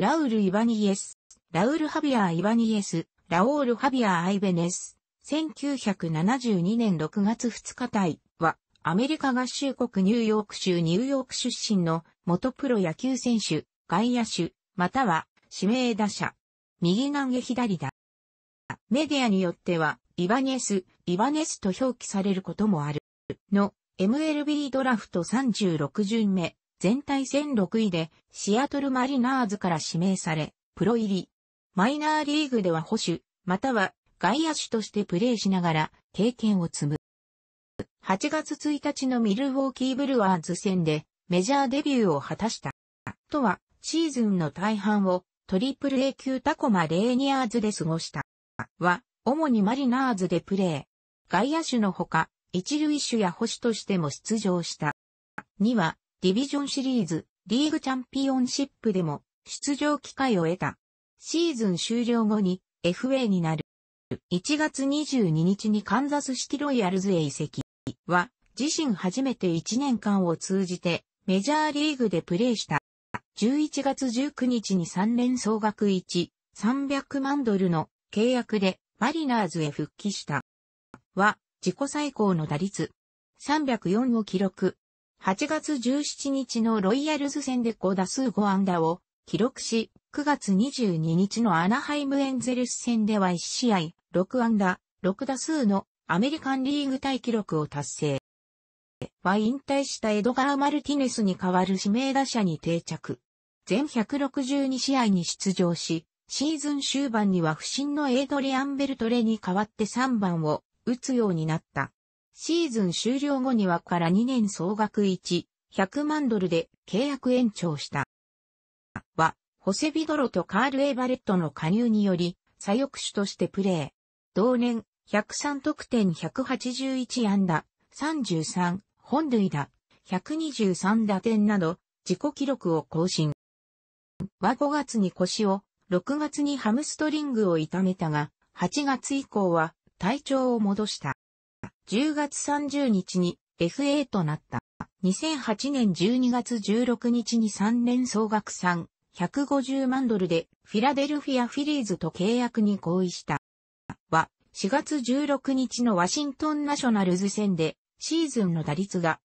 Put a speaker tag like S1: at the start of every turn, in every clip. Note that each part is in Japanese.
S1: ラウル・イバニエス、ラウル・ハビアー・イバニエス、ラオール・ハビアー・アイベネス、1972年6月2日対は、アメリカ合衆国ニューヨーク州ニューヨーク出身の元プロ野球選手、外野手、または指名打者。右投げ左打。メディアによっては、イバエス、イバネスと表記されることもある。の、MLB ドラフト36巡目、全体戦6位でシアトルマリナーズから指名され、プロ入り。マイナーリーグでは保守、または外野手としてプレーしながら経験を積む。8月1日のミルウォーキーブルワーズ戦でメジャーデビューを果たした。とは、シーズンの大半をトリプル A 級タコマレーニアーズで過ごした。は、主にマリナーズでプレー。外野手のほか、一塁手や保守としても出場した。には、ディビジョンシリーズ、リーグチャンピオンシップでも出場機会を得た。シーズン終了後に FA になる。1月22日にカンザスシティロイヤルズへ移籍は自身初めて1年間を通じてメジャーリーグでプレーした。11月19日に3年総額1、300万ドルの契約でマリナーズへ復帰した。は自己最高の打率304を記録。8月17日のロイヤルズ戦で5打数5安打を記録し、9月22日のアナハイムエンゼルス戦では1試合6安打、6打数のアメリカンリーグ対記録を達成。は引退したエドガー・マルティネスに代わる指名打者に定着。全162試合に出場し、シーズン終盤には不審のエイドリアン・ベルトレに代わって3番を打つようになった。シーズン終了後にはから2年総額1、100万ドルで契約延長した。は、ホセビドロとカール・エバレットの加入により、左翼手としてプレー。同年、103得点181安打、33、本塁打、123打点など、自己記録を更新。は5月に腰を、6月にハムストリングを痛めたが、8月以降は体調を戻した。10月30日に FA となった。2008年12月16日に3年総額3、150万ドルでフィラデルフィア・フィリーズと契約に合意した。は、4月16日のワシントンナショナルズ戦でシーズンの打率が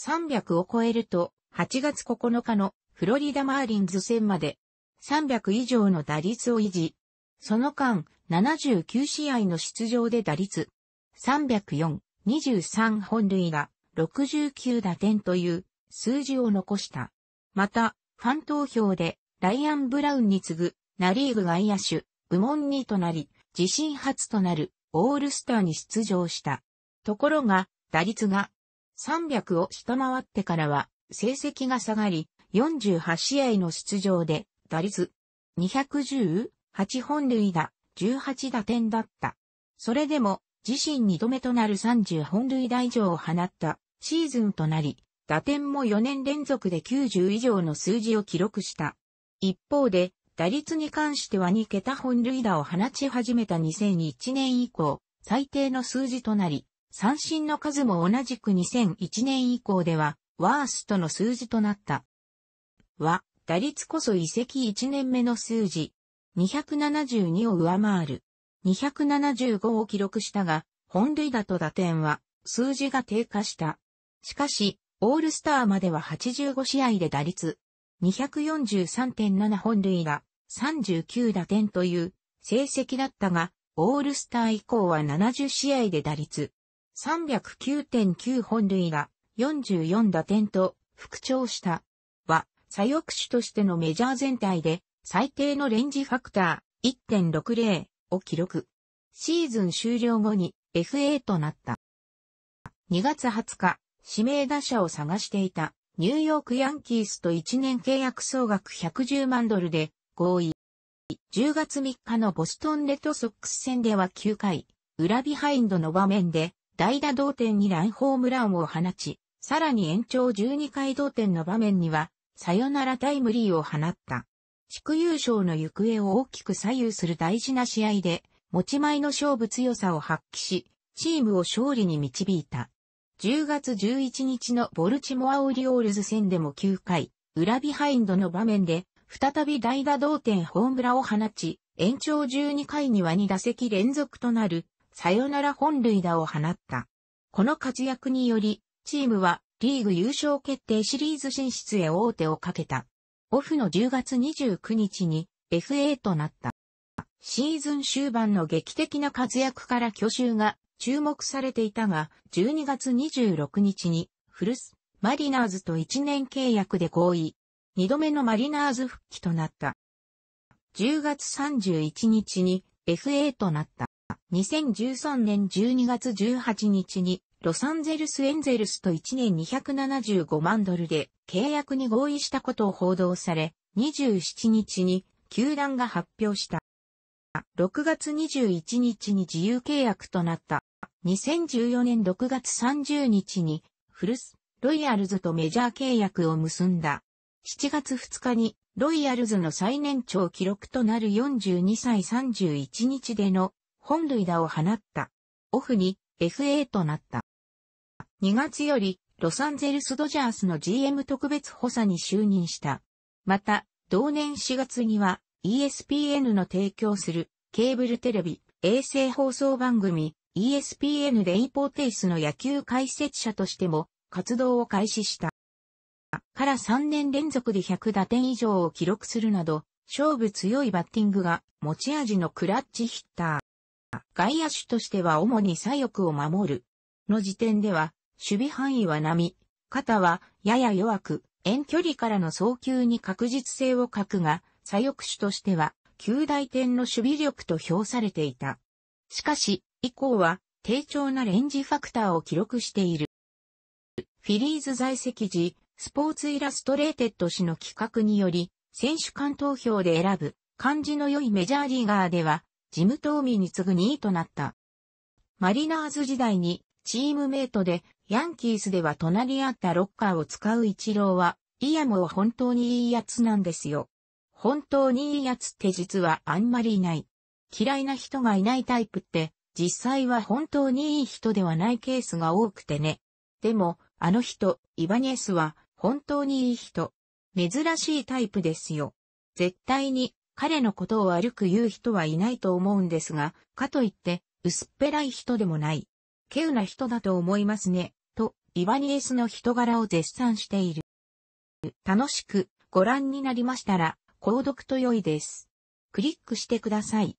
S1: 300を超えると8月9日のフロリダ・マーリンズ戦まで300以上の打率を維持。その間79試合の出場で打率304、23本塁打、69打点という数字を残した。また、ファン投票でライアン・ブラウンに次ぐナリーグ外野手部門2となり、自身初となるオールスターに出場した。ところが、打率が300を下回ってからは成績が下がり、48試合の出場で打率2 1 8本塁打、18打点だった。それでも自身2度目となる30本塁打以上を放ったシーズンとなり、打点も4年連続で90以上の数字を記録した。一方で、打率に関しては2桁本塁打を放ち始めた2001年以降、最低の数字となり、三振の数も同じく2001年以降では、ワーストの数字となった。は、打率こそ移籍1年目の数字、272を上回る。275を記録したが、本塁打と打点は数字が低下した。しかし、オールスターまでは85試合で打率243.7本塁打、39打点という成績だったが、オールスター以降は70試合で打率309.9本塁打、44打点と復調した。は、左翼手としてのメジャー全体で最低のレンジファクター1.60を記録。シーズン終了後に FA となった。2月20日、指名打者を探していたニューヨークヤンキースと1年契約総額110万ドルで合意。10月3日のボストンレッドソックス戦では9回、裏ビハインドの場面で代打同点にランホームランを放ち、さらに延長12回同点の場面にはサヨナラタイムリーを放った。地区優勝の行方を大きく左右する大事な試合で、持ち前の勝負強さを発揮し、チームを勝利に導いた。10月11日のボルチモアオリオールズ戦でも9回、裏ビハインドの場面で、再び代打同点ホームラを放ち、延長12回には2打席連続となる、サヨナラ本塁打を放った。この活躍により、チームはリーグ優勝決定シリーズ進出へ王手をかけた。オフの10月29日に FA となった。シーズン終盤の劇的な活躍から去就が注目されていたが、12月26日にフルス、マリナーズと1年契約で合意。2度目のマリナーズ復帰となった。10月31日に FA となった。2013年12月18日にロサンゼルスエンゼルスと1年275万ドルで契約に合意したことを報道され、27日に球団が発表した。6月21日に自由契約となった。2014年6月30日にフルス、ロイヤルズとメジャー契約を結んだ。7月2日にロイヤルズの最年長記録となる42歳31日での本塁打を放った。オフに FA となった。2月よりロサンゼルスドジャースの GM 特別補佐に就任した。また、同年4月には ESPN の提供するケーブルテレビ、衛星放送番組 ESPN レイポーテイスの野球解説者としても活動を開始した。から3年連続で100打点以上を記録するなど、勝負強いバッティングが持ち味のクラッチヒッター。外野手としては主に左翼を守る。の時点では守備範囲は波、肩はやや弱く、遠距離からの送球に確実性を欠くが、左翼手としては、旧大点の守備力と評されていた。しかし、以降は、低調なレンジファクターを記録している。フィリーズ在籍時、スポーツイラストレーテッド氏の企画により、選手間投票で選ぶ、感じの良いメジャーリーガーでは、ジム・トーミーに次ぐ2位となった。マリナーズ時代に、チームメイトでヤンキースでは隣り合ったロッカーを使う一郎は、イヤモは本当にいいやつなんですよ。本当にいいやつって実はあんまりいない。嫌いな人がいないタイプって、実際は本当にいい人ではないケースが多くてね。でも、あの人、イバニエスは、本当にいい人。珍しいタイプですよ。絶対に、彼のことを悪く言う人はいないと思うんですが、かといって、薄っぺらい人でもない。稀有な人だと思いますね、と、イバニエスの人柄を絶賛している。楽しくご覧になりましたら、購読と良いです。クリックしてください。